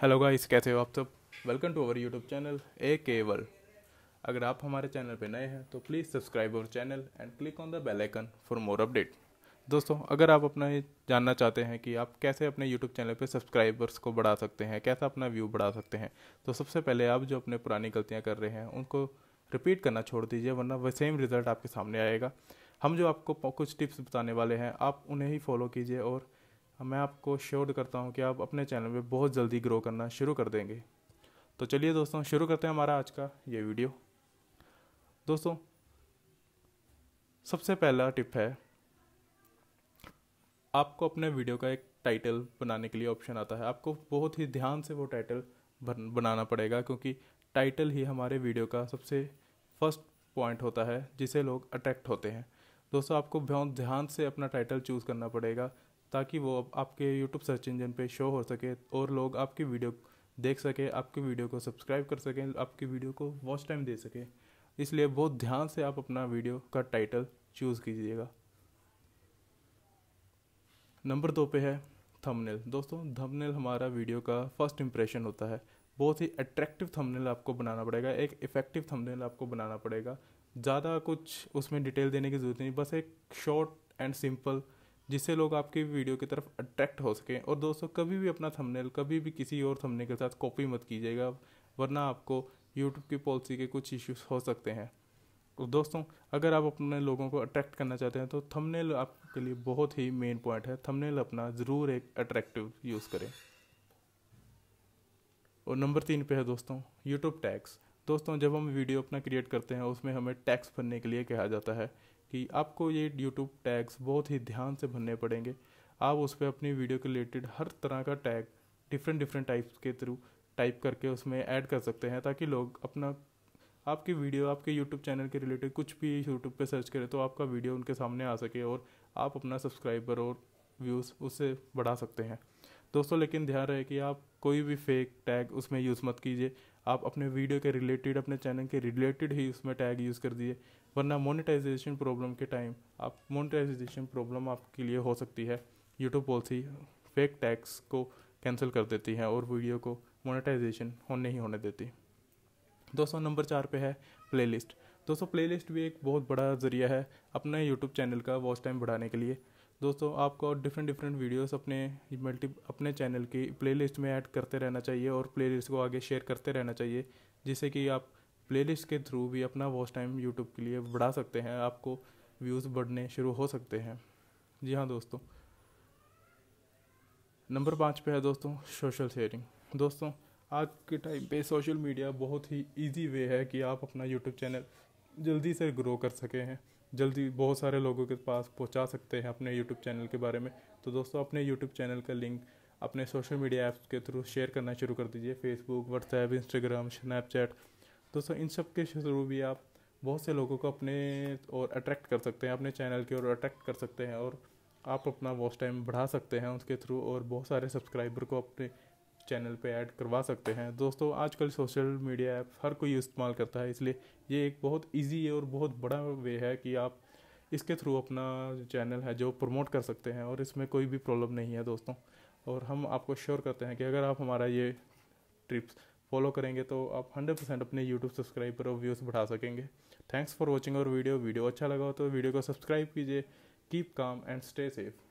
hello guys कैसे हो आप सब welcome to our YouTube channel ए केवल अगर आप हमारे चैनल पर नए हैं तो please subscribe our channel and click on the bell icon for more update दोस्तों अगर आप अपना ये जानना चाहते हैं कि आप कैसे अपने यूट्यूब चैनल पे सब्सक्राइबर्स को बढ़ा सकते हैं कैसा अपना व्यू बढ़ा सकते हैं तो सबसे पहले आप जो अपने पुरानी गलतियाँ कर रहे हैं उनको रिपीट करना छोड़ दीजिए वरना वह सेम रिज़ल्ट आपके सामने आएगा हम जो आपको कुछ टिप्स बताने वाले हैं आप उन्हें ही फॉलो कीजिए और मैं आपको श्योर करता हूँ कि आप अपने चैनल पर बहुत जल्दी ग्रो करना शुरू कर देंगे तो चलिए दोस्तों शुरू करते हैं हमारा आज का ये वीडियो दोस्तों सबसे पहला टिप है आपको अपने वीडियो का एक टाइटल बनाने के लिए ऑप्शन आता है आपको बहुत ही ध्यान से वो टाइटल बनाना पड़ेगा क्योंकि टाइटल ही हमारे वीडियो का सबसे फर्स्ट पॉइंट होता है जिसे लोग अट्रैक्ट होते हैं दोस्तों आपको बहुत ध्यान से अपना टाइटल चूज़ करना पड़ेगा ताकि वो आपके यूट्यूब सर्च इंजन पे शो हो सके और लोग आपकी वीडियो देख सके आपकी वीडियो को सब्सक्राइब कर सकें आपकी वीडियो को वॉच टाइम दे सकें इसलिए बहुत ध्यान से आप अपना वीडियो का टाइटल चूज़ कीजिएगा नंबर दो पे है थंबनेल दोस्तों थंबनेल हमारा वीडियो का फर्स्ट इम्प्रेशन होता है बहुत ही अट्रैक्टिव थंबनेल आपको बनाना पड़ेगा एक इफ़ेक्टिव थंबनेल आपको बनाना पड़ेगा ज़्यादा कुछ उसमें डिटेल देने की ज़रूरत नहीं बस एक शॉर्ट एंड सिंपल जिससे लोग आपकी वीडियो की तरफ अट्रैक्ट हो सकें और दोस्तों कभी भी अपना थंबनेल कभी भी किसी और थंबनेल के साथ कॉपी मत कीजिएगा वरना आपको यूट्यूब की पॉलिसी के कुछ इश्यूज हो सकते हैं तो दोस्तों अगर आप अपने लोगों को अट्रैक्ट करना चाहते हैं तो थंबनेल आपके लिए बहुत ही मेन पॉइंट है थंबनेल अपना ज़रूर एक अट्रैक्टिव यूज़ करें और नंबर तीन पे है दोस्तों यूट्यूब टैक्स दोस्तों जब हम वीडियो अपना क्रिएट करते हैं उसमें हमें टैक्स भरने के लिए कहा जाता है कि आपको ये यूट्यूब टैग्स बहुत ही ध्यान से भरने पड़ेंगे आप उस पर अपनी वीडियो के रिलेटेड हर तरह का टैग डिफरेंट डिफरेंट टाइप्स के थ्रू टाइप करके उसमें ऐड कर सकते हैं ताकि लोग अपना आपकी वीडियो आपके यूट्यूब चैनल के रिलेटेड कुछ भी यूट्यूब पर सर्च करें तो आपका वीडियो उनके सामने आ सके और आप अपना सब्सक्राइबर और व्यूज़ उससे बढ़ा सकते हैं दोस्तों लेकिन ध्यान रहे कि आप कोई भी फेक टैग उसमें यूज़ मत कीजिए आप अपने वीडियो के रिलेटेड अपने चैनल के रिलेटेड ही उसमें टैग यूज़ कर दिए वरना मोनेटाइजेशन प्रॉब्लम के टाइम आप मोनेटाइजेशन प्रॉब्लम आपके लिए हो सकती है यूट्यूब पॉलिसी फेक टैक्स को कैंसिल कर देती है और वीडियो को मोनेटाइजेशन होने ही होने देती दोस्तों नंबर चार पे है प्लेलिस्ट दोस्तों प्लेलिस्ट भी एक बहुत बड़ा ज़रिया है अपने यूट्यूब चैनल का वॉच टाइम बढ़ाने के लिए दोस्तों आपको डिफरेंट डिफरेंट वीडियोस अपने मल्टी अपने चैनल की प्लेलिस्ट में ऐड करते रहना चाहिए और प्लेलिस्ट को आगे शेयर करते रहना चाहिए जिससे कि आप प्लेलिस्ट के थ्रू भी अपना वॉच टाइम यूट्यूब के लिए बढ़ा सकते हैं आपको व्यूज़ बढ़ने शुरू हो सकते हैं जी हाँ दोस्तों नंबर पाँच पे है दोस्तों सोशल शेयरिंग दोस्तों आज के टाइम पे सोशल मीडिया बहुत ही इजी वे है कि आप अपना यूट्यूब चैनल जल्दी से ग्रो कर सके हैं जल्दी बहुत सारे लोगों के पास पहुंचा सकते हैं अपने यूट्यूब चैनल के बारे में तो दोस्तों अपने यूट्यूब चैनल का लिंक अपने सोशल मीडिया ऐप्स के थ्रू शेयर करना शुरू कर दीजिए फेसबुक व्हाट्सएप इंस्टाग्राम स्नैपचैट दोस्तों इन सब के थ्रू भी आप बहुत से लोगों को अपने और अट्रैक्ट कर सकते हैं अपने चैनल की ओर अट्रैक्ट कर सकते हैं और आप अपना वॉच टाइम बढ़ा सकते हैं उसके थ्रू और बहुत सारे सब्सक्राइबर को अपने चैनल पे ऐड करवा सकते हैं दोस्तों आजकल सोशल मीडिया ऐप हर कोई इस्तेमाल करता है इसलिए ये एक बहुत इजी और बहुत बड़ा वे है कि आप इसके थ्रू अपना चैनल है जो प्रमोट कर सकते हैं और इसमें कोई भी प्रॉब्लम नहीं है दोस्तों और हम आपको श्योर करते हैं कि अगर आप हमारा ये ट्रिप्स फॉलो करेंगे तो आप परसेंट अपने यूट्यूब सब्सक्राइबर और व्यूज़ बढ़ा सकेंगे थैंक्स फॉर वॉचिंग और वीडियो वीडियो अच्छा लगा हो तो वीडियो को सब्सक्राइब कीजिए keep calm and stay safe